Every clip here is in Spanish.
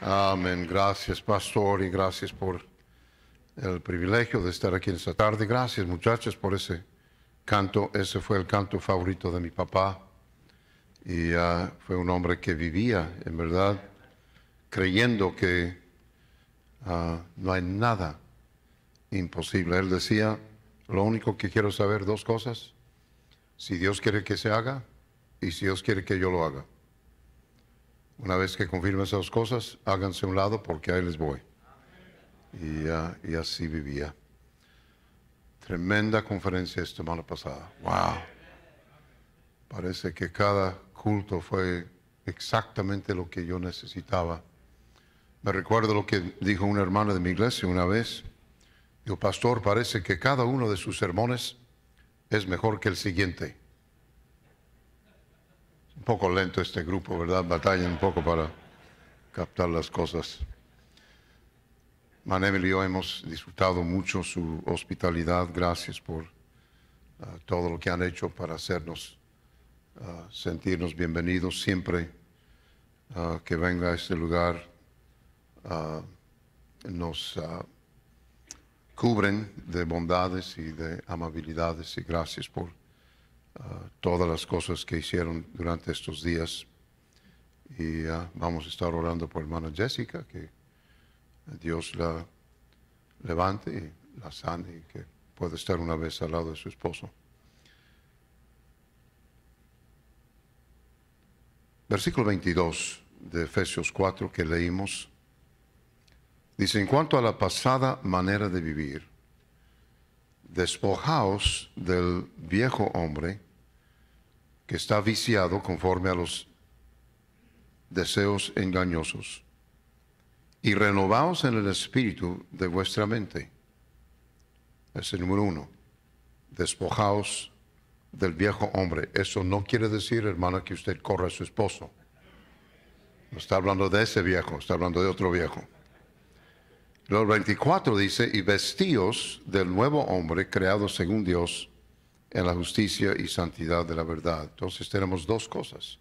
Amén. Gracias, pastor, y gracias por el privilegio de estar aquí esta tarde. Gracias, muchachos, por ese canto. Ese fue el canto favorito de mi papá. Y fue un hombre que vivía, en verdad, creyendo que ah, no hay nada imposible. Él decía, lo único que quiero saber, dos cosas. Si Dios quiere que se haga y si Dios quiere que yo lo haga. Una vez que confirmen esas cosas, háganse a un lado porque ahí les voy. Y, así vivía. Tremenda conferencia esta semana pasada. ¡Wow! Parece que cada culto fue exactamente lo que yo necesitaba. Me recuerdo lo que dijo una hermana de mi iglesia una vez. Dijo, pastor, parece que cada uno de sus sermones es mejor que el siguiente. Un poco lento este grupo, ¿verdad? Batallan un poco para captar las cosas. Manem y yo hemos disfrutado mucho su hospitalidad. Gracias por ah, todo lo que han hecho para hacernos ah, sentirnos bienvenidos siempre ah, que venga a este lugar. nos cubren de bondades y de amabilidades y gracias por Ah, todas las cosas que hicieron durante estos días. Y ah, vamos a estar orando por hermana Jessica, que Dios la levante y la sane y que pueda estar una vez al lado de su esposo. Versículo 22 de Efesios 4 que leímos. Dice, en cuanto a la pasada manera de vivir, despojaos del viejo hombre que está viciado conforme a los deseos engañosos y renovaos en el espíritu de vuestra mente. Es el número uno. Despojaos del viejo hombre. Eso no quiere decir, hermano, que usted corra a su esposo. No está hablando de ese viejo, está hablando de otro viejo. Los 24 dice, y vestidos del nuevo hombre creado según Dios en la justicia y santidad de la verdad. Entonces tenemos dos cosas.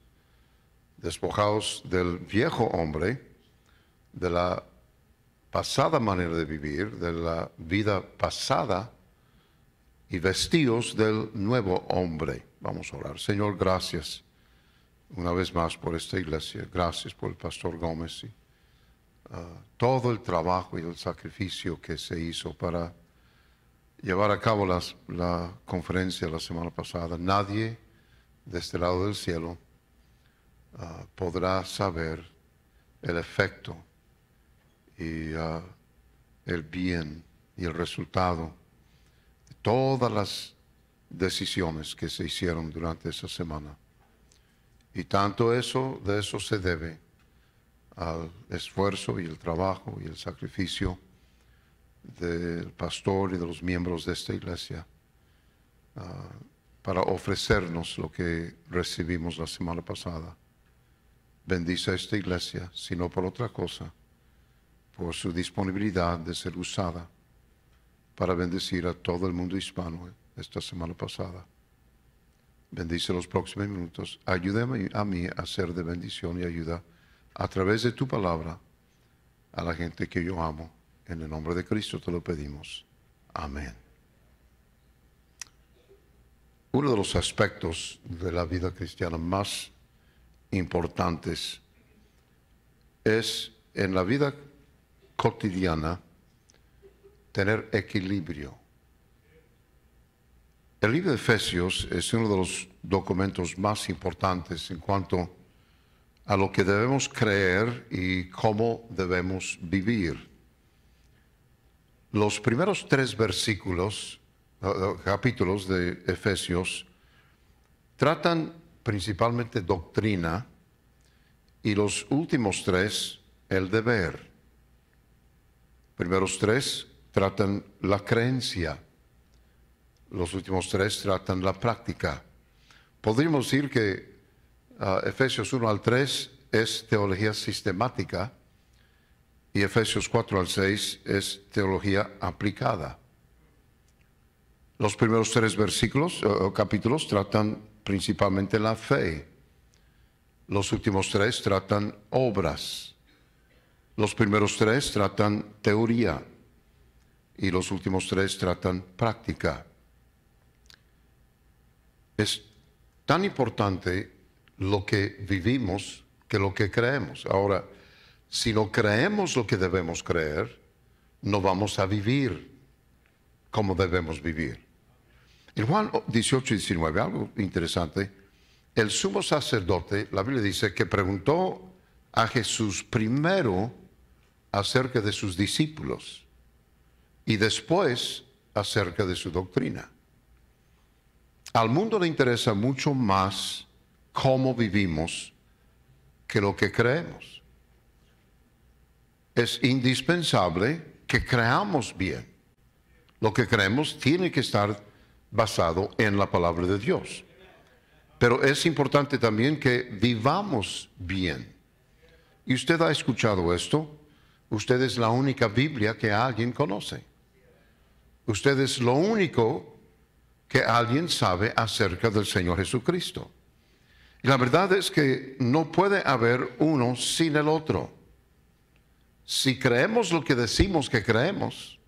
Despojados del viejo hombre, de la pasada manera de vivir, de la vida pasada, y vestidos del nuevo hombre. Vamos a orar. Señor, gracias una vez más por esta iglesia. Gracias por el pastor Gómez. Ah, todo el trabajo y el sacrificio que se hizo para llevar a cabo las, la conferencia la semana pasada. Nadie de este lado del cielo ah, podrá saber el efecto y ah, el bien y el resultado de todas las decisiones que se hicieron durante esa semana. Y tanto eso, de eso se debe al esfuerzo y el trabajo y el sacrificio del pastor y de los miembros de esta iglesia ah, para ofrecernos lo que recibimos la semana pasada. Bendice a esta iglesia, sino por otra cosa, por su disponibilidad de ser usada para bendecir a todo el mundo hispano esta semana pasada. Bendice los próximos minutos. ayúdeme a mí a ser de bendición y ayuda a través de tu palabra a la gente que yo amo. En el nombre de Cristo te lo pedimos. Amén. Uno de los aspectos de la vida cristiana más importantes es en la vida cotidiana tener equilibrio. El libro de Efesios es uno de los documentos más importantes en cuanto a lo que debemos creer y cómo debemos vivir. Los primeros tres versículos, capítulos de Efesios, tratan principalmente doctrina y los últimos tres, el deber. Primeros tres tratan la creencia, los últimos tres tratan la práctica. Podríamos decir que Ah, Efesios 1 al 3 es teología sistemática y Efesios 4 al 6 es teología aplicada. Los primeros tres versículos o capítulos tratan principalmente la fe. Los últimos tres tratan obras. Los primeros tres tratan teoría y los últimos tres tratan práctica. Es tan importante lo que vivimos que lo que creemos. Ahora, si no creemos lo que debemos creer, no vamos a vivir como debemos vivir. En Juan 18 y 19, algo interesante, el sumo sacerdote, la Biblia dice, que preguntó a Jesús primero acerca de sus discípulos y después acerca de su doctrina. Al mundo le interesa mucho más cómo vivimos que lo que creemos. Es indispensable que creamos bien. Lo que creemos tiene que estar basado en la palabra de Dios. Pero es importante también que vivamos bien. Y usted ha escuchado esto. Usted es la única Biblia que alguien conoce. Usted es lo único que alguien sabe acerca del Señor Jesucristo la verdad es que no puede haber uno sin el otro. Si creemos lo que decimos que creemos,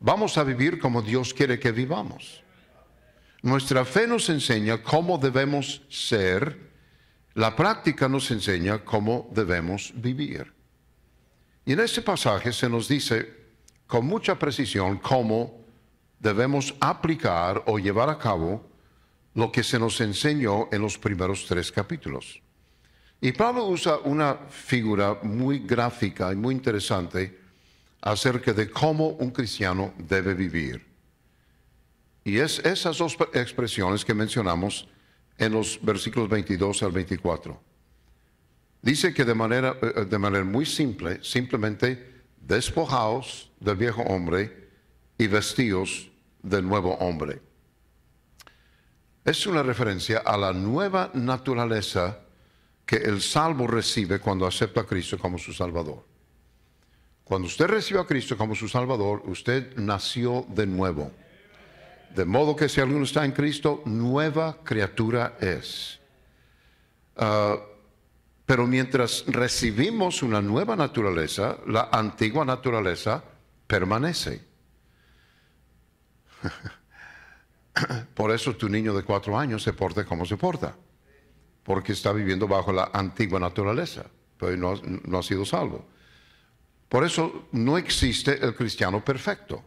vamos a vivir como Dios quiere que vivamos. Nuestra fe nos enseña cómo debemos ser, la práctica nos enseña cómo debemos vivir. Y en este pasaje se nos dice con mucha precisión cómo debemos aplicar o llevar a cabo lo que se nos enseñó en los primeros tres capítulos. Y Pablo usa una figura muy gráfica y muy interesante acerca de cómo un cristiano debe vivir. Y es esas dos expresiones que mencionamos en los versículos 22 al 24. Dice que de manera, eh, de manera muy simple, simplemente despojaos del viejo hombre y vestidos del nuevo hombre. Es una referencia a la nueva naturaleza que el salvo recibe cuando acepta a Cristo como su Salvador. Cuando usted recibe a Cristo como su Salvador, usted nació de nuevo. De modo que si alguno está en Cristo, nueva criatura es. Ah, pero mientras recibimos una nueva naturaleza, la antigua naturaleza permanece. Por eso tu niño de cuatro años se porta como se porta, porque está viviendo bajo la antigua naturaleza, pero no, no ha sido salvo. Por eso no existe el cristiano perfecto.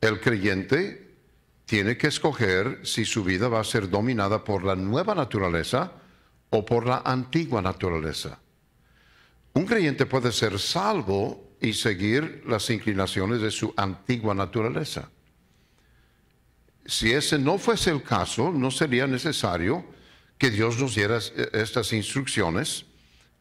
El creyente tiene que escoger si su vida va a ser dominada por la nueva naturaleza o por la antigua naturaleza. Un creyente puede ser salvo y seguir las inclinaciones de su antigua naturaleza. Si ese no fuese el caso, no sería necesario que Dios nos diera estas instrucciones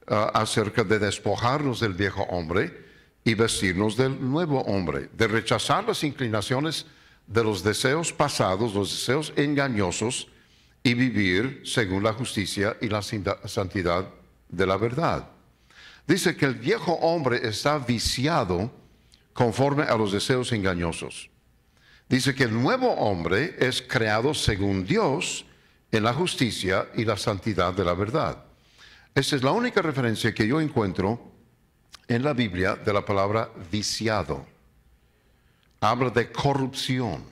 ah, acerca de despojarnos del viejo hombre y vestirnos del nuevo hombre, de rechazar las inclinaciones de los deseos pasados, los deseos engañosos, y vivir según la justicia y la santidad de la verdad. Dice que el viejo hombre está viciado conforme a los deseos engañosos. Dice que el nuevo hombre es creado según Dios en la justicia y la santidad de la verdad. Esa es la única referencia que yo encuentro en la Biblia de la palabra viciado. Habla de corrupción.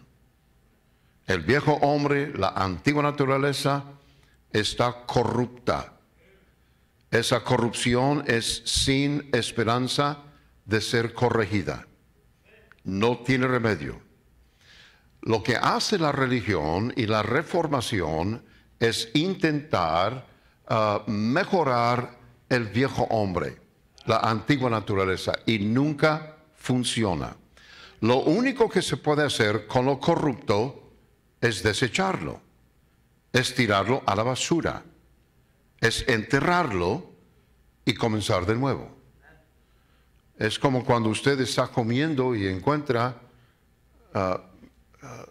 El viejo hombre, la antigua naturaleza, está corrupta. Esa corrupción es sin esperanza de ser corregida. No tiene remedio. Lo que hace la religión y la reformación es intentar ah, mejorar el viejo hombre, la antigua naturaleza, y nunca funciona. Lo único que se puede hacer con lo corrupto es desecharlo, es tirarlo a la basura, es enterrarlo y comenzar de nuevo. Es como cuando usted está comiendo y encuentra ah, Ah,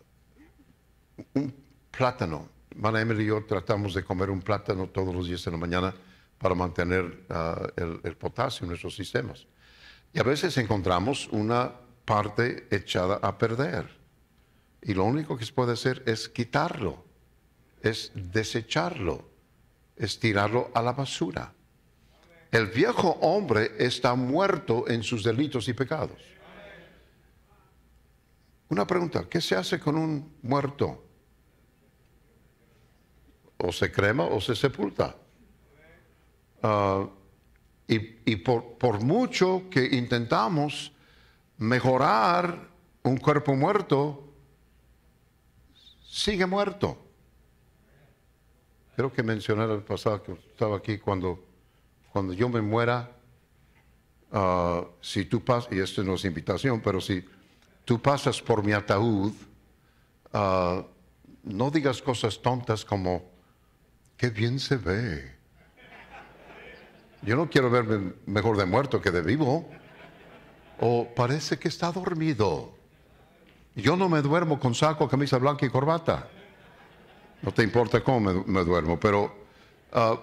un plátano. Mana y yo tratamos de comer un plátano todos los días de la mañana para mantener ah, el, el, potasio en nuestros sistemas. Y a veces encontramos una parte echada a perder. Y lo único que se puede hacer es quitarlo, es desecharlo, es tirarlo a la basura. El viejo hombre está muerto en sus delitos y pecados. Una pregunta, ¿qué se hace con un muerto? O se crema o se sepulta. Ah, y, por, mucho que intentamos mejorar un cuerpo muerto, sigue muerto. Creo que mencioné el pasado que estaba aquí cuando, cuando yo me muera, ah, si tú pasas, y esto no es invitación, pero si tú pasas por mi ataúd, ah, no digas cosas tontas como, qué bien se ve. Yo no quiero verme mejor de muerto que de vivo. O parece que está dormido. Yo no me duermo con saco, camisa blanca y corbata. No te importa cómo me, duermo, pero ah,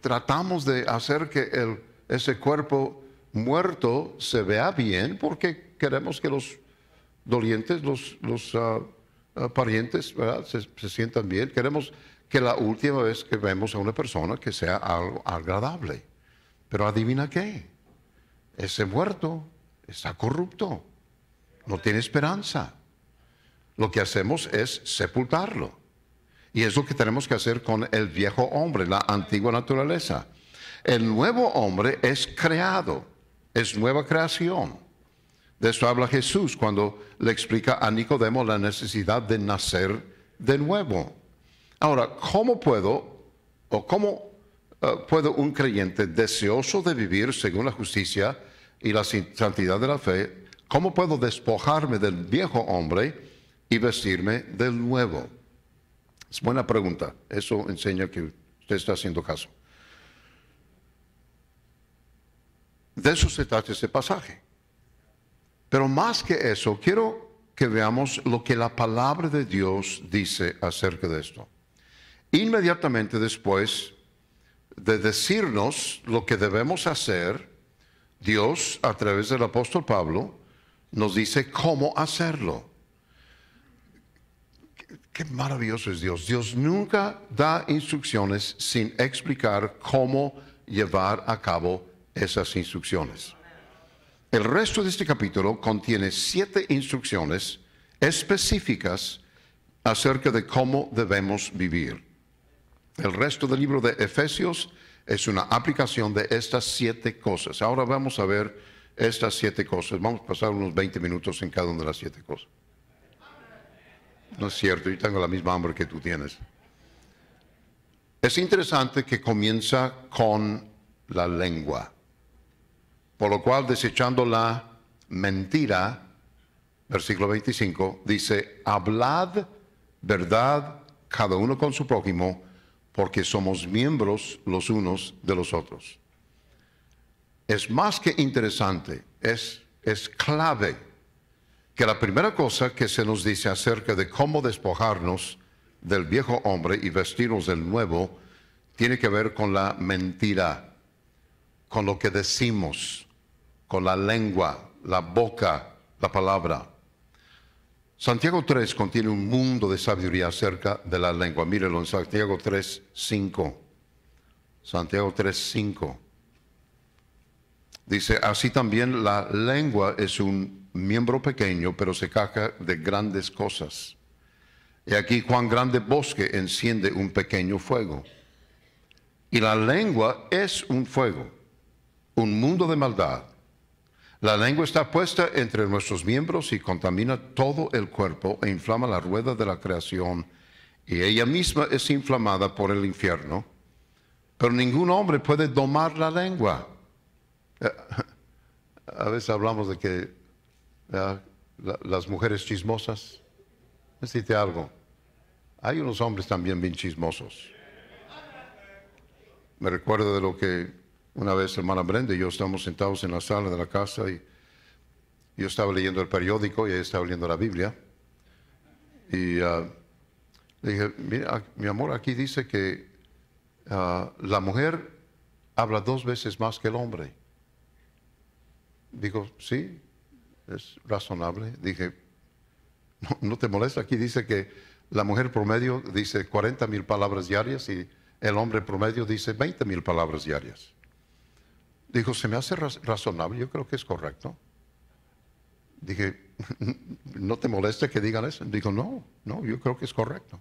tratamos de hacer que ese cuerpo muerto se vea bien porque queremos que los dolientes, los, ah, ah, parientes, ¿verdad? Se, se, sientan bien. Queremos que la última vez que vemos a una persona que sea algo agradable. Pero adivina qué, ese muerto está corrupto, no tiene esperanza. Lo que hacemos es sepultarlo. Y es lo que tenemos que hacer con el viejo hombre, la antigua naturaleza. El nuevo hombre es creado, es nueva creación. De eso habla Jesús cuando le explica a Nicodemo la necesidad de nacer de nuevo. Ahora, ¿cómo puedo o cómo eh, puedo puede un creyente deseoso de vivir según la justicia y la santidad de la fe, cómo puedo despojarme del viejo hombre y vestirme del nuevo? Es buena pregunta. Eso enseña que usted está haciendo caso. De eso se trata este pasaje. Pero más que eso, quiero que veamos lo que la palabra de Dios dice acerca de esto. Inmediatamente después de decirnos lo que debemos hacer, Dios, a través del apóstol Pablo, nos dice cómo hacerlo. Qué maravilloso es Dios. Dios nunca da instrucciones sin explicar cómo llevar a cabo esas instrucciones. El resto de este capítulo contiene siete instrucciones específicas acerca de cómo debemos vivir. El resto del libro de Efesios es una aplicación de estas siete cosas. Ahora vamos a ver estas siete cosas. Vamos a pasar unos 20 minutos en cada una de las siete cosas. No es cierto, yo tengo la misma hambre que tú tienes. Es interesante que comienza con la lengua. Por lo cual, desechando la mentira, versículo 25, dice, hablad verdad cada uno con su prójimo, porque somos miembros los unos de los otros. Es más que interesante, es, es clave que la primera cosa que se nos dice acerca de cómo despojarnos del viejo hombre y vestirnos del nuevo, tiene que ver con la mentira, con lo que decimos, con la lengua, la boca, la palabra. Santiago 3 contiene un mundo de sabiduría acerca de la lengua. Mírenlo en Santiago 3, 5. Santiago 3, 5. Dice, así también la lengua es un miembro pequeño, pero se caja de grandes cosas. Y aquí Juan grande bosque enciende un pequeño fuego. Y la lengua es un fuego, un mundo de maldad. La lengua está puesta entre nuestros miembros y contamina todo el cuerpo e inflama la rueda de la creación, y ella misma es inflamada por el infierno. Pero ningún hombre puede domar la lengua. Eh, a veces hablamos de que las mujeres chismosas, decirte algo, hay unos hombres también bien chismosos. Me recuerdo de lo que una vez hermana Brenda y yo estamos sentados en la sala de la casa y yo estaba leyendo el periódico y ella estaba leyendo la Biblia. Y ah, le dije, mira, ah, mi amor, aquí dice que ah, la mujer habla dos veces más que el hombre. Digo, sí, es razonable. Dije, no, no te molesta, aquí dice que la mujer promedio dice 40 mil palabras diarias y el hombre promedio dice 20 mil palabras diarias. Dijo, se me hace razonable, yo creo que es correcto. Dije, ¿no te molesta que digan eso? Dijo, no, no, yo creo que es correcto.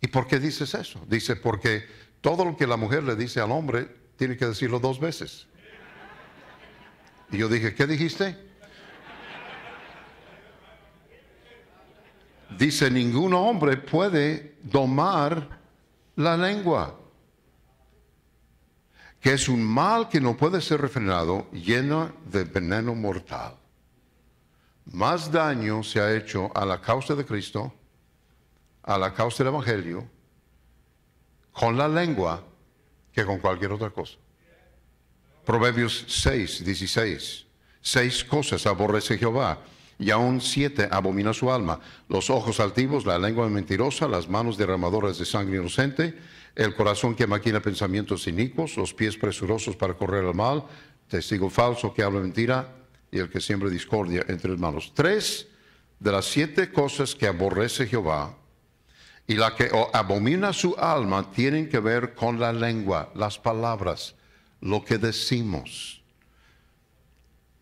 ¿Y por qué dices eso? Dice, porque todo lo que la mujer le dice al hombre tiene que decirlo dos veces. Y yo dije, ¿qué dijiste? Dice, ningún hombre puede domar la lengua que es un mal que no puede ser refrenado, lleno de veneno mortal. Más daño se ha hecho a la causa de Cristo, a la causa del Evangelio, con la lengua que con cualquier otra cosa. Proverbios 6, 16. Seis cosas aborrece Jehová, y aún siete abomina su alma. Los ojos altivos, la lengua mentirosa, las manos derramadoras de sangre inocente, el corazón que maquina pensamientos inicuos, los pies presurosos para correr al mal, testigo falso que habla mentira y el que siembra discordia entre hermanos. Tres de las siete cosas que aborrece Jehová y la que abomina su alma tienen que ver con la lengua, las palabras, lo que decimos.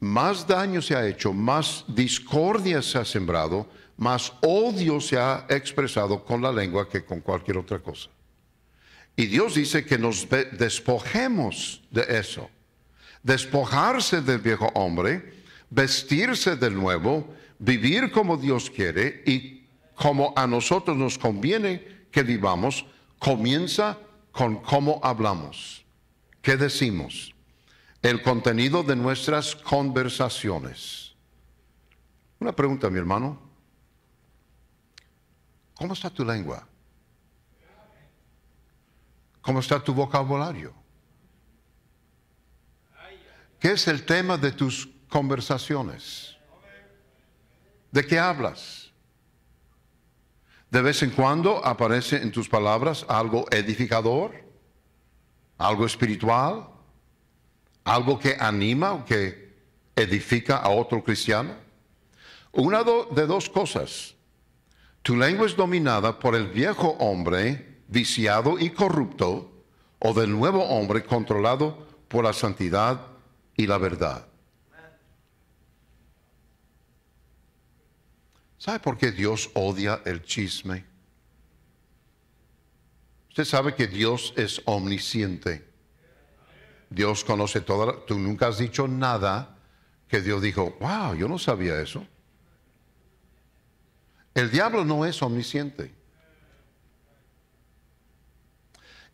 Más daño se ha hecho, más discordia se ha sembrado, más odio se ha expresado con la lengua que con cualquier otra cosa. Y Dios dice que nos despojemos de eso. Despojarse del viejo hombre, vestirse del nuevo, vivir como Dios quiere y como a nosotros nos conviene que vivamos, comienza con cómo hablamos, qué decimos, el contenido de nuestras conversaciones. Una pregunta, mi hermano. ¿Cómo está tu lengua? ¿Cómo está tu vocabulario? ¿Qué es el tema de tus conversaciones? ¿De qué hablas? De vez en cuando aparece en tus palabras algo edificador, algo espiritual, algo que anima o que edifica a otro cristiano. Una de dos cosas. Tu lengua es dominada por el viejo hombre viciado y corrupto, o del nuevo hombre controlado por la santidad y la verdad. ¿Sabe por qué Dios odia el chisme? Usted sabe que Dios es omnisciente. Dios conoce toda. La, tú nunca has dicho nada que Dios dijo, wow, yo no sabía eso. El diablo no es omnisciente.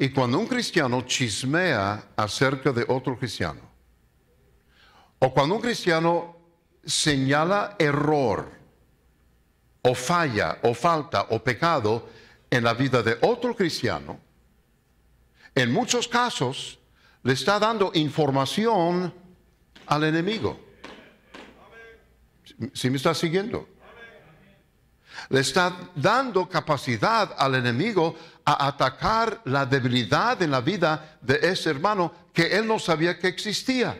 Y cuando un cristiano chismea acerca de otro cristiano, o cuando un cristiano señala error, o falla, o falta, o pecado en la vida de otro cristiano, en muchos casos le está dando información al enemigo. ¿Si me está siguiendo? le está dando capacidad al enemigo a atacar la debilidad en la vida de ese hermano que él no sabía que existía.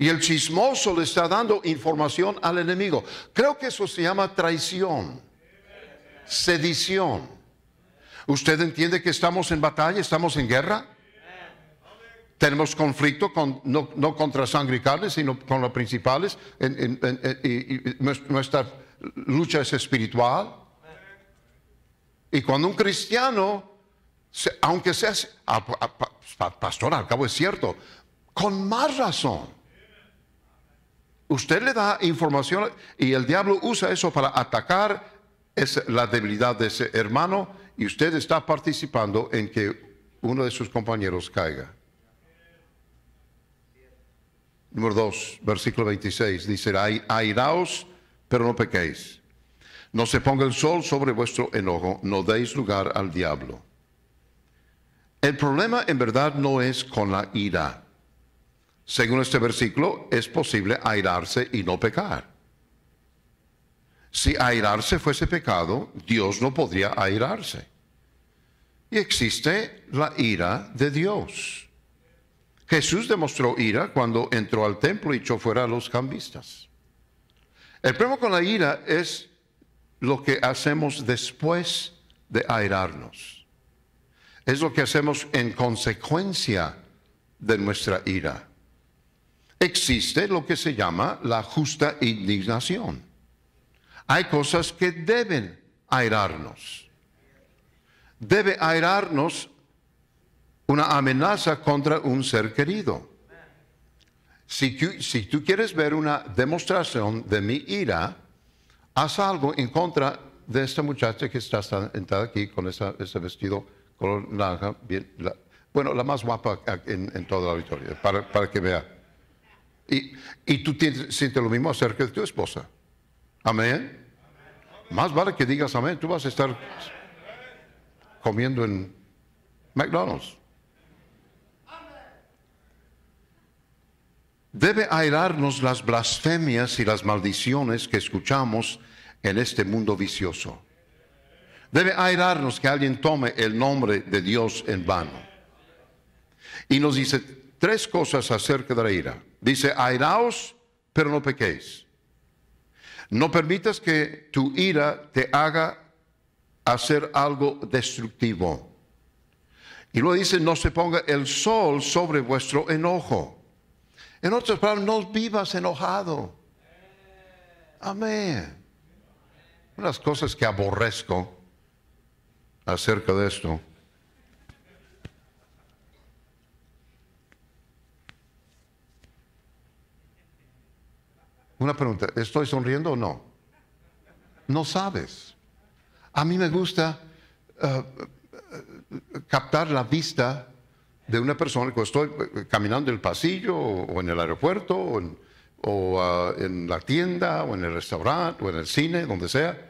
Y el chismoso le está dando información al enemigo. Creo que eso se llama traición, sedición. ¿Usted entiende que estamos en batalla, estamos en guerra? Tenemos conflicto con, no, contra sangre y carne, sino con los principales. y, nuestra lucha es espiritual. Y cuando un cristiano, aunque sea, pastor, al cabo es cierto, con más razón. Usted le da información y el diablo usa eso para atacar la debilidad de ese hermano y usted está participando en que uno de sus compañeros caiga número 2, versículo 26, dice, airaos, pero no pequéis. No se ponga el sol sobre vuestro enojo, no deis lugar al diablo. El problema en verdad no es con la ira. Según este versículo, es posible airarse y no pecar. Si airarse fuese pecado, Dios no podría airarse. Y existe la ira de Dios. Jesús demostró ira cuando entró al templo y echó fuera a los cambistas. El problema con la ira es lo que hacemos después de airarnos. Es lo que hacemos en consecuencia de nuestra ira. Existe lo que se llama la justa indignación. Hay cosas que deben airarnos. Debe airarnos una amenaza contra un ser querido. Si tú, quieres ver una demostración de mi ira, haz algo en contra de esta muchacha que está sentada aquí con ese vestido color naranja, bueno, la más guapa en, toda la victoria, para, que vea. Y, tú sientes lo mismo acerca de tu esposa. amén. Más vale que digas amén, tú vas a estar comiendo en McDonald's. debe airarnos las blasfemias y las maldiciones que escuchamos en este mundo vicioso. Debe airarnos que alguien tome el nombre de Dios en vano. Y nos dice tres cosas acerca de la ira. Dice, airaos, pero no pequéis. No permitas que tu ira te haga hacer algo destructivo. Y luego dice, no se ponga el sol sobre vuestro enojo. En otras palabras, no vivas enojado. Amén. Unas cosas que aborrezco acerca de esto. Una pregunta, ¿estoy sonriendo o no? No sabes. A mí me gusta eh, eh, captar la vista de una persona, que estoy eh, eh, caminando en el pasillo o, en el aeropuerto o, ah, en, la tienda o en el restaurante o en el cine, donde sea.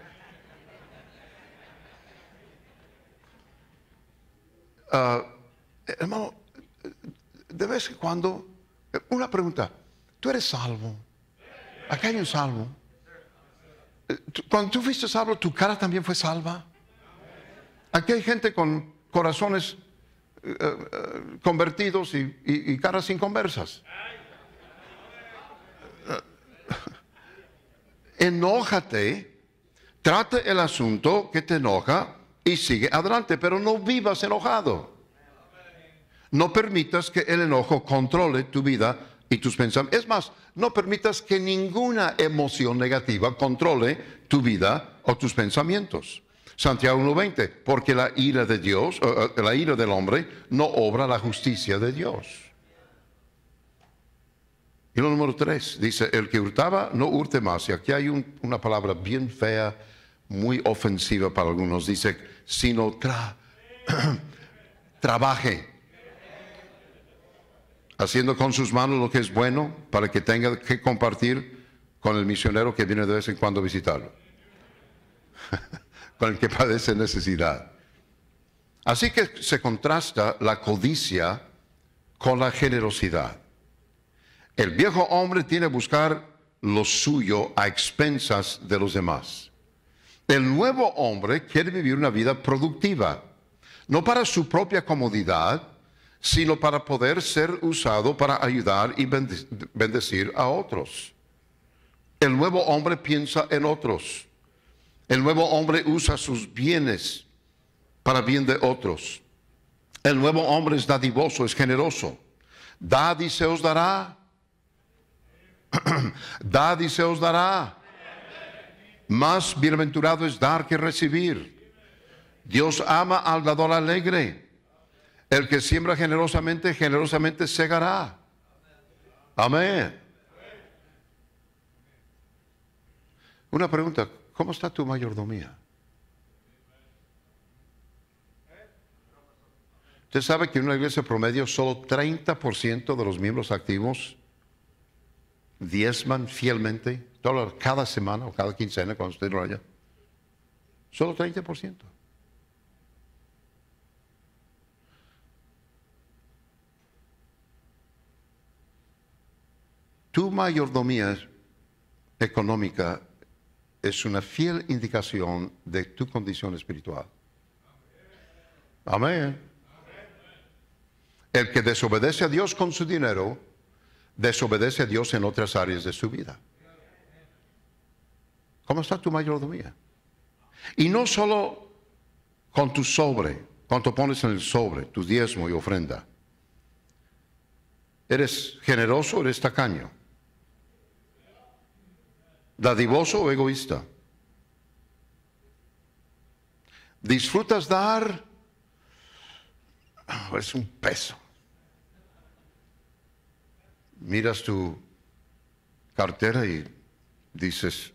Ah, eh, hermano, de vez en cuando, una pregunta, tú eres salvo, Aquí hay un salvo. Cuando tú fuiste salvo, tu cara también fue salva. Aquí hay gente con corazones convertidos y, caras sin conversas. Eh, enójate, trate el asunto que te enoja y sigue adelante, pero no vivas enojado. No permitas que el enojo controle tu vida y tus pensamientos. Es más, no permitas que ninguna emoción negativa controle tu vida o tus pensamientos. Santiago 1.20, porque la ira de Dios, eh, eh, la ira del hombre, no obra la justicia de Dios. Y lo número tres, dice, el que hurtaba no hurte más. Y aquí hay una palabra bien fea, muy ofensiva para algunos. Dice, sino trabaje, haciendo con sus manos lo que es bueno para que tenga que compartir con el misionero que viene de vez en cuando a visitarlo. el que padece necesidad. Así que se contrasta la codicia con la generosidad. El viejo hombre tiene que buscar lo suyo a expensas de los demás. El nuevo hombre quiere vivir una vida productiva, no para su propia comodidad, sino para poder ser usado para ayudar y bendecir a otros. El nuevo hombre piensa en otros. El nuevo hombre usa sus bienes para bien de otros. El nuevo hombre es dadivoso, es generoso. Dad y se os dará. Dad y se os dará. Más bienaventurado es dar que recibir. Dios ama al dador alegre. El que siembra generosamente, generosamente segará. Amén. Una pregunta, ¿Cómo está tu mayordomía? Usted sabe que en una iglesia promedio solo 30% de los miembros activos diezman fielmente, cada semana o cada quincena cuando usted lo haya. Solo 30%. Tu mayordomía económica es una fiel indicación de tu condición espiritual. Amén. El que desobedece a Dios con su dinero, desobedece a Dios en otras áreas de su vida. ¿Cómo está tu mayordomía? Y no solo con tu sobre, cuando pones en el sobre, tu diezmo y ofrenda. ¿Eres generoso o eres tacaño? ¿Dadivoso o egoísta? ¿Disfrutas dar? Oh, es un peso. Miras tu cartera y dices,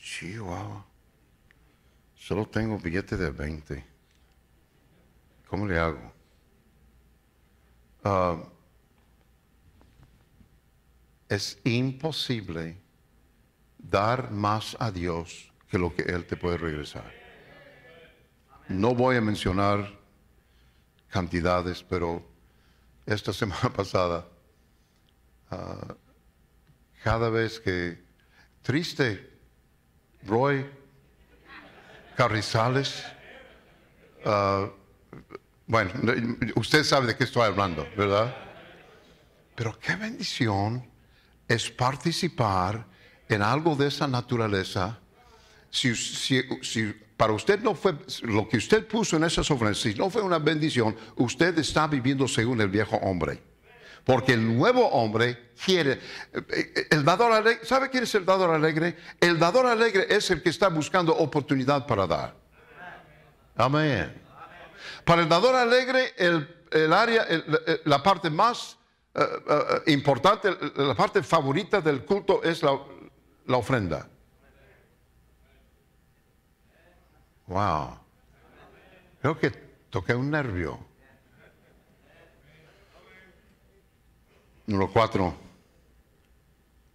chihuahua, solo tengo billete de 20. ¿Cómo le hago? Ah, es imposible dar más a Dios que lo que Él te puede regresar. No voy a mencionar cantidades, pero esta semana pasada, ah, cada vez que, triste, Roy Carrizales, ah, bueno, usted sabe de qué estoy hablando, ¿verdad? Pero qué bendición es participar en algo de esa naturaleza. Si, para usted no fue lo que usted puso en esa ofrenda, si no fue una bendición, usted está viviendo según el viejo hombre. Porque el nuevo hombre quiere. Eh, el dador alegre, ¿sabe quién es el dador alegre? El dador alegre es el que está buscando oportunidad para dar. Amén. Para el dador alegre, el, área, eh, la parte más eh, eh, importante, la parte favorita del culto es la, la ofrenda. Wow. Creo que toqué un nervio. Número 4,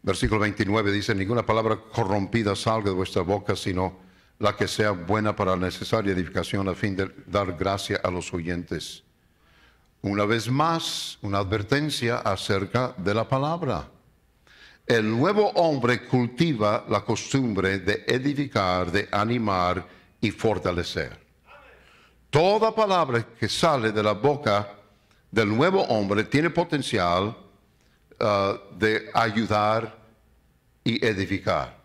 versículo 29 dice, ninguna palabra corrompida salga de vuestra boca, sino la que sea buena para la necesaria edificación a fin de dar gracia a los oyentes. Una vez más, una advertencia acerca de la palabra. El nuevo hombre cultiva la costumbre de edificar, de animar y fortalecer. Toda palabra que sale de la boca del nuevo hombre tiene potencial ah, de ayudar y edificar.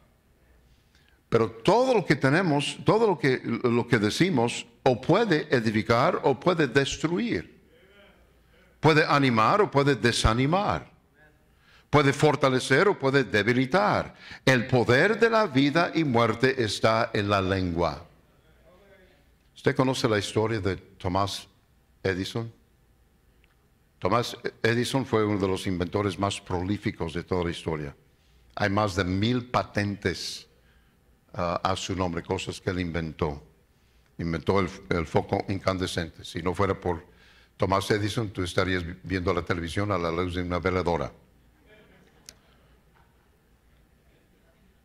Pero todo lo que tenemos, todo lo que, lo que decimos, o puede edificar o puede destruir. Puede animar o puede desanimar. Puede fortalecer o puede debilitar. El poder de la vida y muerte está en la lengua. ¿Usted conoce la historia de Thomas Edison? Thomas Edison fue uno de los inventores más prolíficos de toda la historia. Hay más de mil patentes ah, a su nombre, cosas que él inventó. Inventó el foco incandescente. Si no fuera por Tomás Edison, tú estarías viendo la televisión a la luz de una veladora.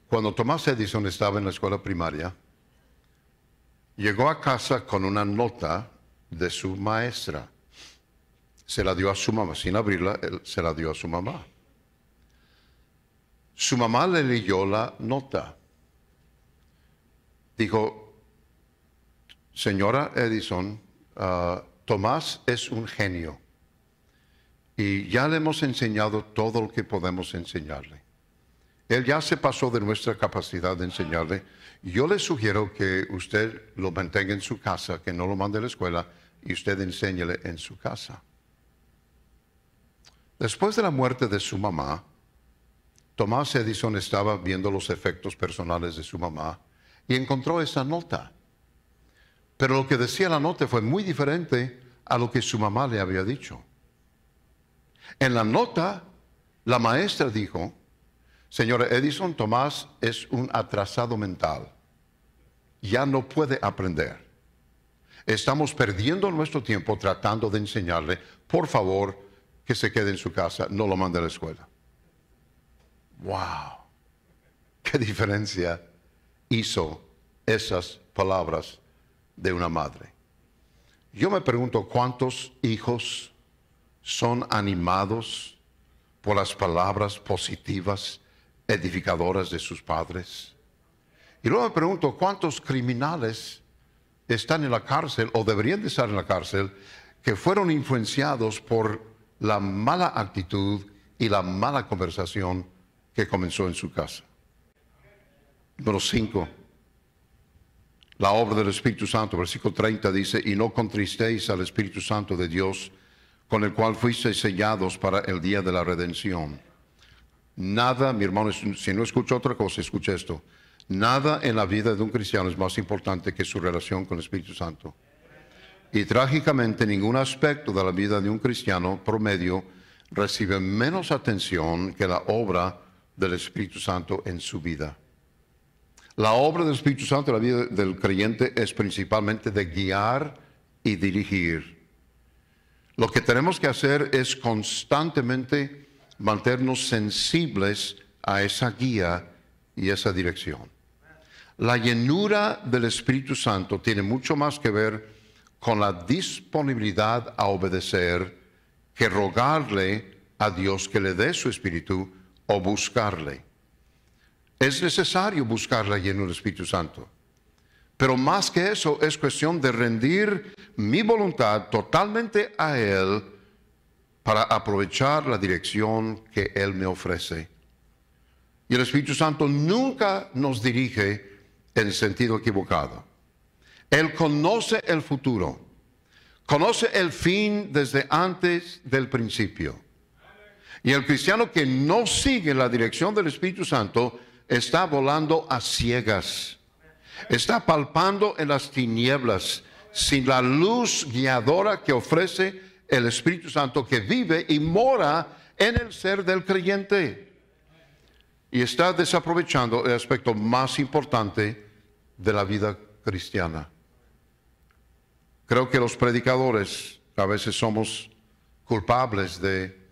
Cuando Tomás Edison estaba en la escuela primaria, llegó a casa con una nota de su maestra. Se la dio a su mamá, sin abrirla, se la dio a su mamá. Su mamá le leyó la nota. Dijo, señora Edison, ah, Tomás es un genio y ya le hemos enseñado todo lo que podemos enseñarle. Él ya se pasó de nuestra capacidad de enseñarle. Yo le sugiero que usted lo mantenga en su casa, que no lo mande a la escuela y usted enséñele en su casa. Después de la muerte de su mamá, Tomás Edison estaba viendo los efectos personales de su mamá y encontró esa nota. Pero lo que decía la nota fue muy diferente a lo que su mamá le había dicho. En la nota, la maestra dijo, señora Edison, Tomás es un atrasado mental. Ya no puede aprender. Estamos perdiendo nuestro tiempo tratando de enseñarle, por favor, que se quede en su casa, no lo mande a la escuela. ¡Wow! ¿Qué diferencia hizo esas palabras de una madre. Yo me pregunto cuántos hijos son animados por las palabras positivas, edificadoras de sus padres. Y luego me pregunto cuántos criminales están en la cárcel o deberían de estar en la cárcel que fueron influenciados por la mala actitud y la mala conversación que comenzó en su casa. Número 5 la obra del Espíritu Santo. Versículo 30 dice, y no contristéis al Espíritu Santo de Dios, con el cual fuisteis sellados para el día de la redención. Nada, mi hermano, si no escucho otra cosa, escucha esto. Nada en la vida de un cristiano es más importante que su relación con el Espíritu Santo. Y trágicamente ningún aspecto de la vida de un cristiano promedio recibe menos atención que la obra del Espíritu Santo en su vida. La obra del Espíritu Santo en la vida del creyente es principalmente de guiar y dirigir. Lo que tenemos que hacer es constantemente mantenernos sensibles a esa guía y esa dirección. La llenura del Espíritu Santo tiene mucho más que ver con la disponibilidad a obedecer que rogarle a Dios que le dé su espíritu o buscarle. Es necesario buscarla la llenura del Espíritu Santo. Pero más que eso es cuestión de rendir mi voluntad totalmente a Él para aprovechar la dirección que Él me ofrece. Y el Espíritu Santo nunca nos dirige en sentido equivocado. Él conoce el futuro, conoce el fin desde antes del principio. Y el cristiano que no sigue la dirección del Espíritu Santo está volando a ciegas, está palpando en las tinieblas, sin la luz guiadora que ofrece el Espíritu Santo que vive y mora en el ser del creyente. Y está desaprovechando el aspecto más importante de la vida cristiana. Creo que los predicadores a veces somos culpables de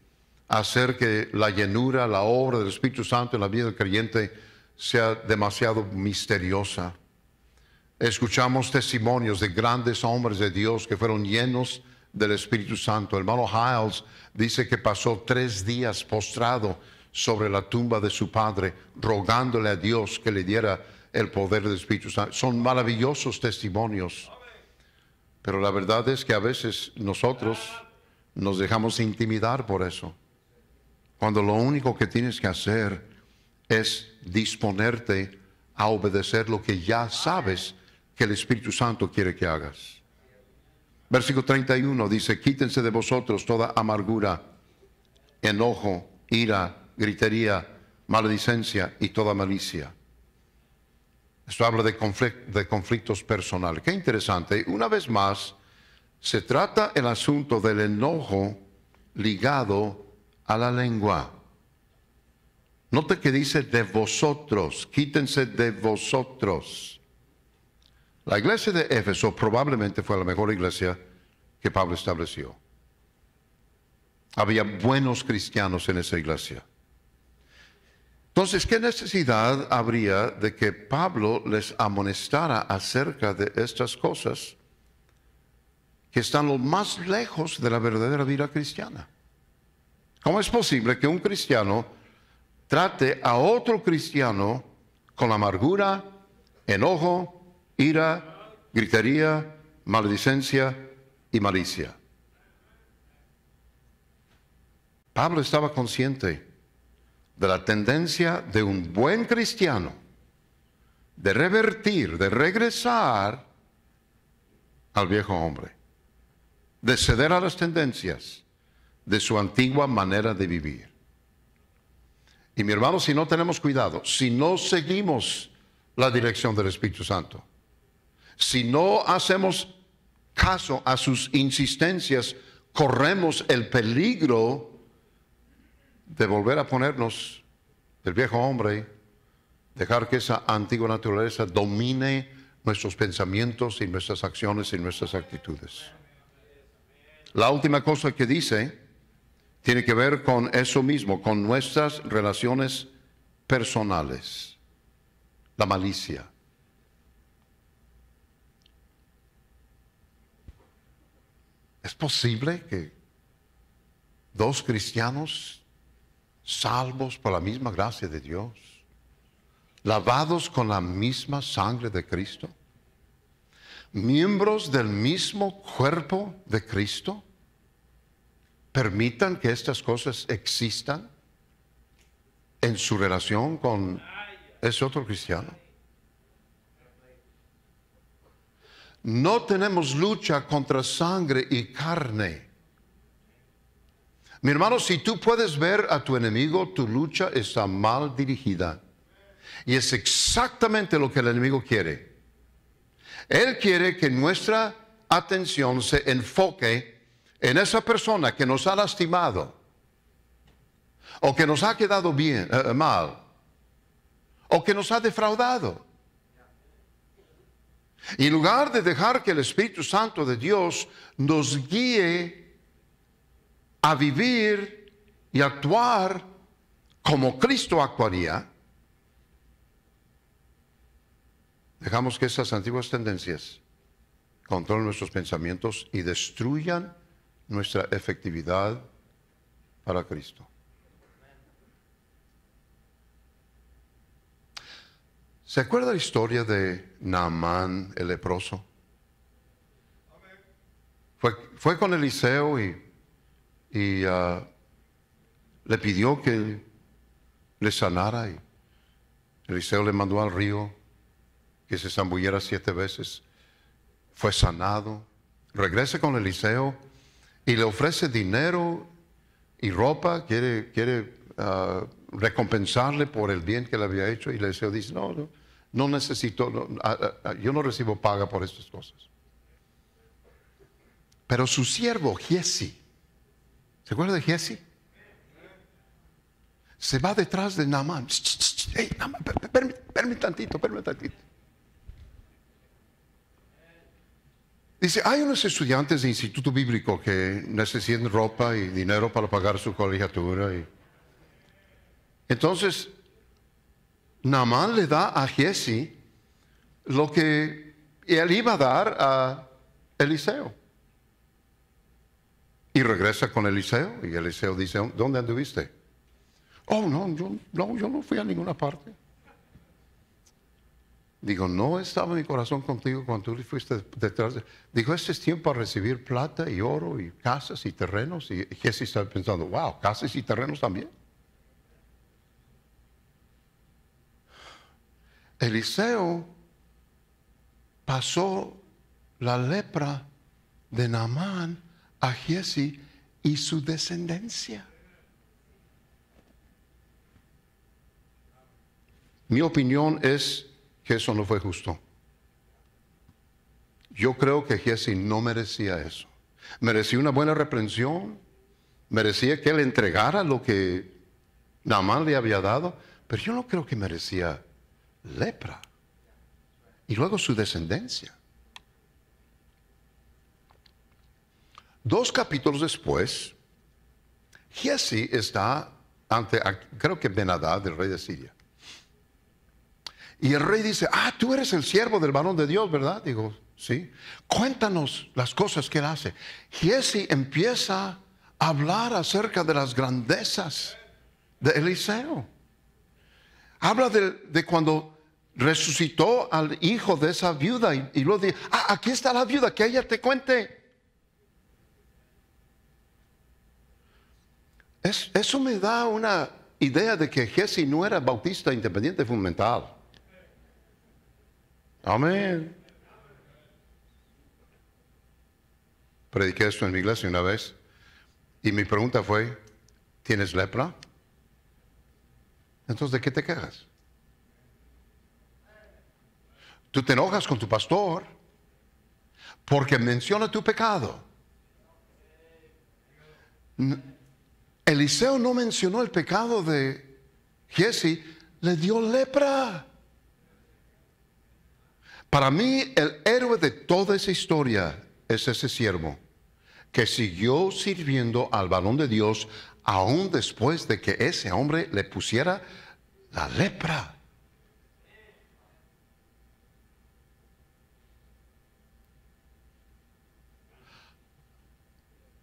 hacer que la llenura, la obra del Espíritu Santo en la vida del creyente sea demasiado misteriosa. Escuchamos testimonios de grandes hombres de Dios que fueron llenos del Espíritu Santo. El hermano Hiles dice que pasó tres días postrado sobre la tumba de su padre, rogándole a Dios que le diera el poder del Espíritu Santo. Son maravillosos testimonios. Pero la verdad es que a veces nosotros nos dejamos intimidar por eso. Cuando lo único que tienes que hacer es disponerte a obedecer lo que ya sabes que el Espíritu Santo quiere que hagas. Versículo 31 dice, quítense de vosotros toda amargura, enojo, ira, gritería, maledicencia y toda malicia. Esto habla de, conflictos, de conflictos personales. Qué interesante. Una vez más, se trata el asunto del enojo ligado a la lengua. Note que dice de vosotros, quítense de vosotros. La iglesia de Éfeso probablemente fue la mejor iglesia que Pablo estableció. Había buenos cristianos en esa iglesia. Entonces, ¿qué necesidad habría de que Pablo les amonestara acerca de estas cosas que están lo más lejos de la verdadera vida cristiana? ¿Cómo es posible que un cristiano trate a otro cristiano con amargura, enojo, ira, gritería, maledicencia y malicia? Pablo estaba consciente de la tendencia de un buen cristiano de revertir, de regresar al viejo hombre, de ceder a las tendencias de su antigua manera de vivir. Y mi hermano, si no tenemos cuidado, si no seguimos la dirección del Espíritu Santo, si no hacemos caso a sus insistencias, corremos el peligro de volver a ponernos del viejo hombre, dejar que esa antigua naturaleza domine nuestros pensamientos y nuestras acciones y nuestras actitudes. La última cosa que dice tiene que ver con eso mismo, con nuestras relaciones personales, la malicia. ¿Es posible que dos cristianos salvos por la misma gracia de Dios, lavados con la misma sangre de Cristo, miembros del mismo cuerpo de Cristo, permitan que estas cosas existan en su relación con ese otro cristiano. No tenemos lucha contra sangre y carne. Mi hermano, si tú puedes ver a tu enemigo, tu lucha está mal dirigida. Y es exactamente lo que el enemigo quiere. Él quiere que nuestra atención se enfoque en esa persona que nos ha lastimado o que nos ha quedado bien, eh, mal o que nos ha defraudado. Y en lugar de dejar que el Espíritu Santo de Dios nos guíe a vivir y actuar como Cristo actuaría, dejamos que esas antiguas tendencias controlen nuestros pensamientos y destruyan nuestra efectividad para Cristo. ¿Se acuerda la historia de Naamán el leproso? Fue, con Eliseo y, y ah, le pidió que le sanara y Eliseo le mandó al río que se zambulliera siete veces. Fue sanado. Regrese con Eliseo y le ofrece dinero y ropa, quiere, quiere ah, recompensarle por el bien que le había hecho y le dice, no, no, necesito, ah, ah, yo no recibo paga por estas cosas. Pero su siervo, Jesse ¿se acuerda de jesse Se va detrás de Naamán. Hey, Naamán, permítame tantito, permítame tantito. Dice, hay unos estudiantes de instituto bíblico que necesitan ropa y dinero para pagar su colegiatura. Entonces, Namán le da a Jesse lo que él iba a dar a Eliseo. Y regresa con Eliseo y Eliseo dice, ¿dónde anduviste? Oh, no, yo no, yo no fui a ninguna parte. Digo, no estaba mi corazón contigo cuando tú fuiste detrás. De... Digo, este es tiempo a recibir plata y oro y casas y terrenos. Y Jesse estaba pensando, wow, casas y terrenos también. Eliseo pasó la lepra de Naamán a Jesse y su descendencia. Mi opinión es que eso no fue justo. Yo creo que Jesse no merecía eso. Merecía una buena reprensión, merecía que él entregara lo que Namán le había dado, pero yo no creo que merecía lepra. Y luego su descendencia. Dos capítulos después, Jesse está ante, creo que Benadad, el rey de Siria. Y el rey dice, ah, tú eres el siervo del varón de Dios, ¿verdad? Digo, sí. Cuéntanos las cosas que él hace. Jesse empieza a hablar acerca de las grandezas de Eliseo. Habla de, cuando resucitó al hijo de esa viuda y, lo luego dice, ah, aquí está la viuda, que ella te cuente. eso me da una idea de que Jesse no era bautista independiente fundamental. Amén. Prediqué esto en mi iglesia una vez y mi pregunta fue, ¿tienes lepra? Entonces, ¿de qué te quejas? Tú te enojas con tu pastor porque menciona tu pecado. Eliseo no mencionó el pecado de Jesse, le dio lepra. Para mí el héroe de toda esa historia es ese siervo que siguió sirviendo al balón de Dios aún después de que ese hombre le pusiera la lepra.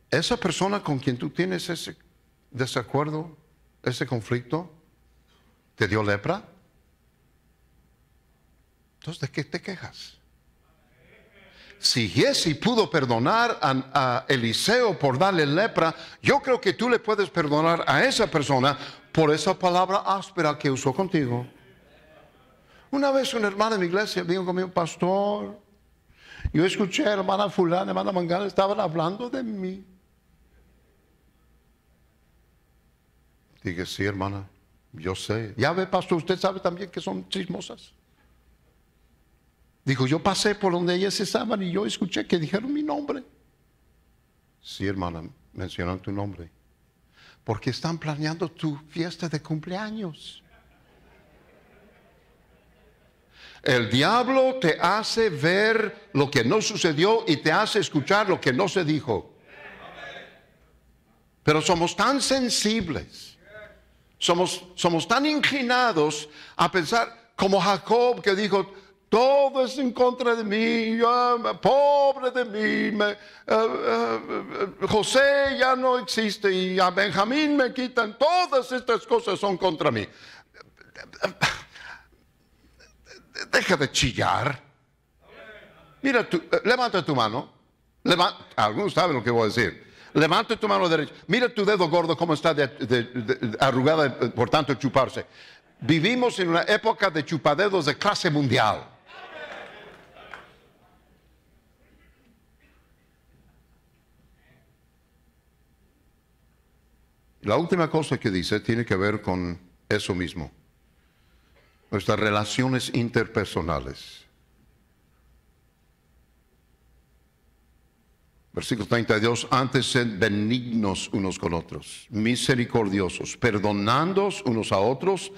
Esa persona con quien tú tienes ese desacuerdo, ese conflicto, te dio lepra. Entonces, ¿de qué te quejas? Si Jesse pudo perdonar a, Eliseo por darle lepra, yo creo que tú le puedes perdonar a esa persona por esa palabra áspera que usó contigo. Una vez un hermana de mi iglesia vino conmigo, pastor, yo escuché a hermana fulana, hermana mangana, estaban hablando de mí. Dije, sí, hermana, yo sé. Ya ve, pastor, usted sabe también que son chismosas. Dijo, yo pasé por donde ellas estaban y yo escuché que dijeron mi nombre. Sí, hermana, mencionan tu nombre. Porque están planeando tu fiesta de cumpleaños. El diablo te hace ver lo que no sucedió y te hace escuchar lo que no se dijo. Pero somos tan sensibles, somos, somos tan inclinados a pensar como Jacob que dijo, todo es en contra de mí, pobre de mí, eh, eh, José ya no existe y a Benjamín me quitan, todas estas cosas son contra mí. Deja de chillar. Mira, eh, levanta tu mano. algunos saben lo que voy a decir. Levanta tu mano derecha. Mira tu dedo gordo cómo está arrugada por tanto chuparse. Vivimos en una época de chupadedos de clase mundial. La última cosa que dice tiene que ver con eso mismo, nuestras relaciones interpersonales. Versículo 32, antes sed benignos unos con otros, misericordiosos, perdonándoos unos a otros,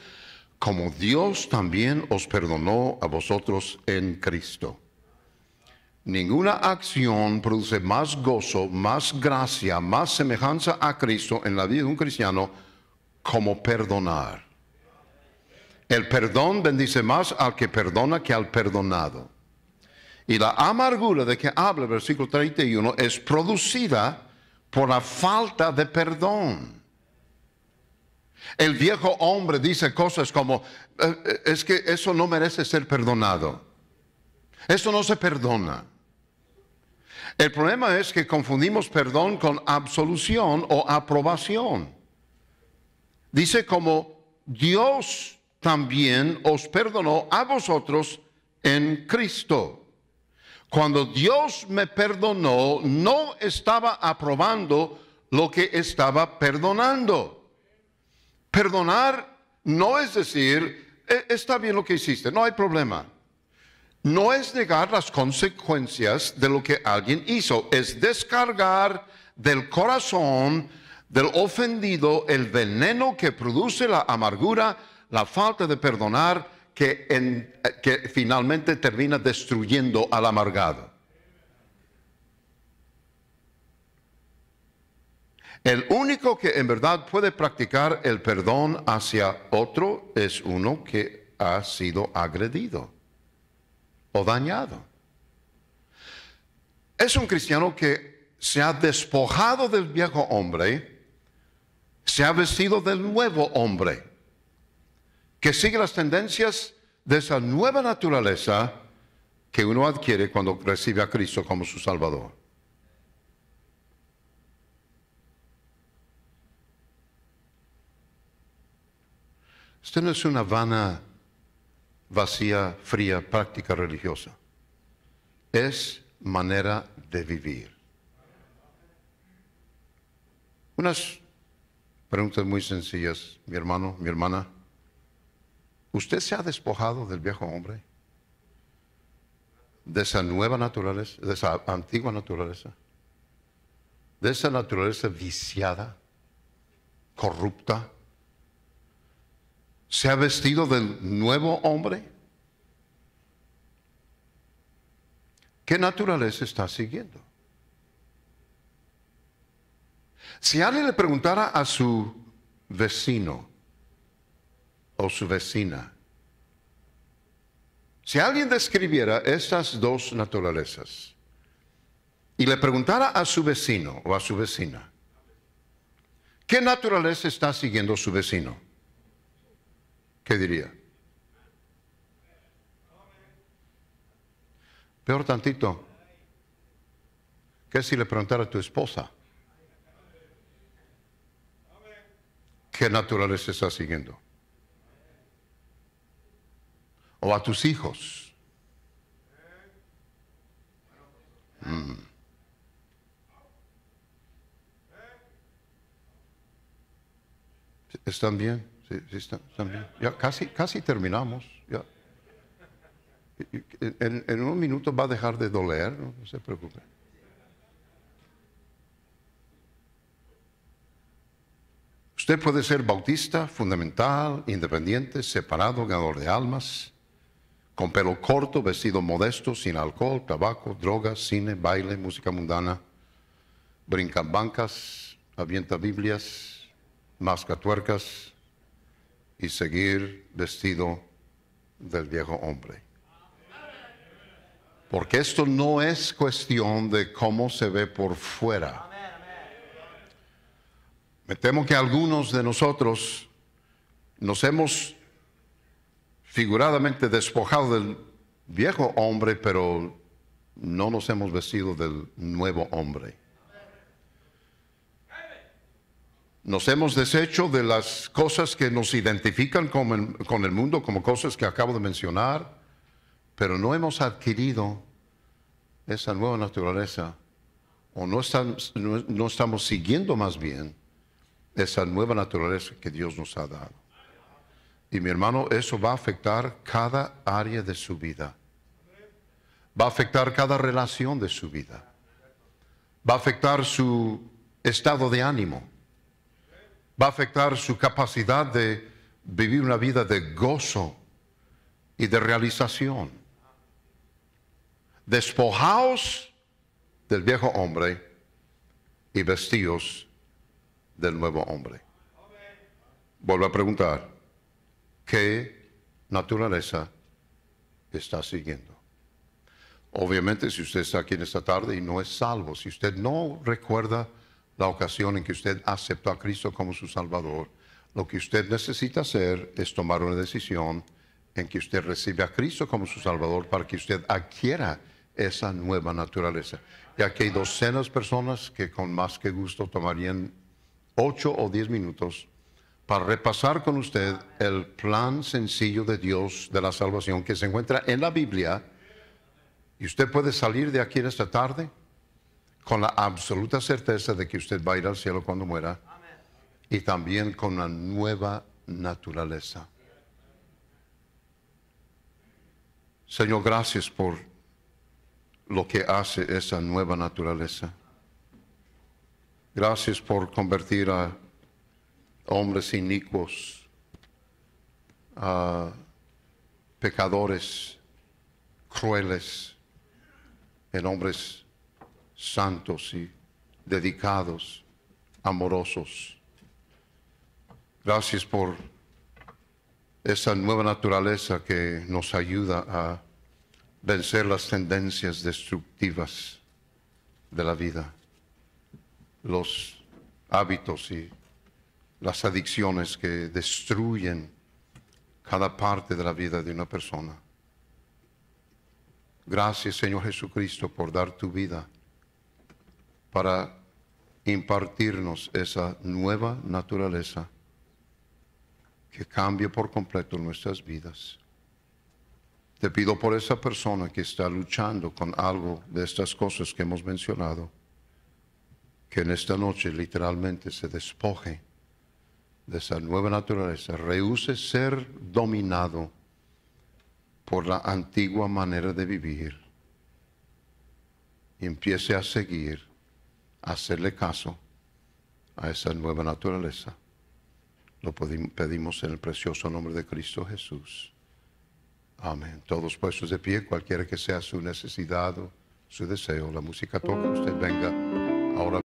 como Dios también os perdonó a vosotros en Cristo. Ninguna acción produce más gozo, más gracia, más semejanza a Cristo en la vida de un cristiano como perdonar. El perdón bendice más al que perdona que al perdonado. Y la amargura de que habla el versículo 31 es producida por la falta de perdón. El viejo hombre dice cosas como, eh, eh, es que eso no merece ser perdonado. Eso no se perdona. El problema es que confundimos perdón con absolución o aprobación. Dice como Dios también os perdonó a vosotros en Cristo. Cuando Dios me perdonó, no estaba aprobando lo que estaba perdonando. Perdonar no es decir, e-, está bien lo que hiciste, no hay problema no es negar las consecuencias de lo que alguien hizo, es descargar del corazón del ofendido el veneno que produce la amargura, la falta de perdonar, que, en, que finalmente termina destruyendo al amargado. El único que en verdad puede practicar el perdón hacia otro es uno que ha sido agredido o dañado. Es un cristiano que se ha despojado del viejo hombre, se ha vestido del nuevo hombre, que sigue las tendencias de esa nueva naturaleza que uno adquiere cuando recibe a Cristo como su Salvador. Esto no es una vana vacía, fría práctica religiosa. Es manera de vivir. Unas preguntas muy sencillas, mi hermano, mi hermana. ¿Usted se ha despojado del viejo hombre? De esa nueva naturaleza, de esa antigua naturaleza, de esa naturaleza viciada, corrupta, se ha vestido del nuevo hombre? ¿Qué naturaleza está siguiendo? Si alguien le preguntara a su vecino o su vecina, si alguien describiera estas dos naturalezas y le preguntara a su vecino o a su vecina, ¿qué naturaleza está siguiendo su vecino? ¿Qué diría? Peor tantito, que si le preguntara a tu esposa? ¿Qué naturaleza está siguiendo? O a tus hijos. Mm. ¿Están bien? Ya casi, casi terminamos. En, un minuto va a dejar de doler, no, se preocupe. Usted puede ser bautista, fundamental, independiente, separado, ganador de almas, con pelo corto, vestido modesto, sin alcohol, tabaco, drogas, cine, baile, música mundana, brincan bancas, avienta Biblias, masca tuercas, y seguir vestido del viejo hombre. Porque esto no es cuestión de cómo se ve por fuera. Me temo que algunos de nosotros nos hemos figuradamente despojado del viejo hombre, pero no nos hemos vestido del nuevo hombre. Nos hemos deshecho de las cosas que nos identifican con el, mundo, como cosas que acabo de mencionar, pero no hemos adquirido esa nueva naturaleza, o no estamos siguiendo más bien esa nueva naturaleza que Dios nos ha dado. Y mi hermano, eso va a afectar cada área de su vida. Va a afectar cada relación de su vida. Va a afectar su estado de ánimo va a afectar su capacidad de vivir una vida de gozo y de realización. Despojaos del viejo hombre y vestidos del nuevo hombre. Vuelvo a preguntar, ¿qué naturaleza está siguiendo? Obviamente, si usted está aquí en esta tarde y no es salvo, si usted no recuerda la ocasión en que usted aceptó a Cristo como su Salvador, lo que usted necesita hacer es tomar una decisión en que usted recibe a Cristo como su Salvador para que usted adquiera esa nueva naturaleza. Ya que hay docenas de personas que con más que gusto tomarían ocho o diez minutos para repasar con usted el plan sencillo de Dios de la salvación que se encuentra en la Biblia. Y usted puede salir de aquí en esta tarde con la absoluta certeza de que usted va a ir al cielo cuando muera y también con una nueva naturaleza. Señor, gracias por lo que hace esa nueva naturaleza. Gracias por convertir a hombres inicuos, a pecadores crueles, en hombres santos y dedicados, amorosos. Gracias por esa nueva naturaleza que nos ayuda a vencer las tendencias destructivas de la vida, los hábitos y las adicciones que destruyen cada parte de la vida de una persona. Gracias Señor Jesucristo por dar tu vida para impartirnos esa nueva naturaleza que cambie por completo nuestras vidas. Te pido por esa persona que está luchando con algo de estas cosas que hemos mencionado, que en esta noche literalmente se despoje de esa nueva naturaleza, rehúse ser dominado por la antigua manera de vivir y empiece a seguir hacerle caso a esa nueva naturaleza. Lo pedimos en el precioso nombre de Cristo Jesús. Amén. Todos puestos de pie, cualquiera que sea su necesidad o su deseo, la música toca, usted venga ahora.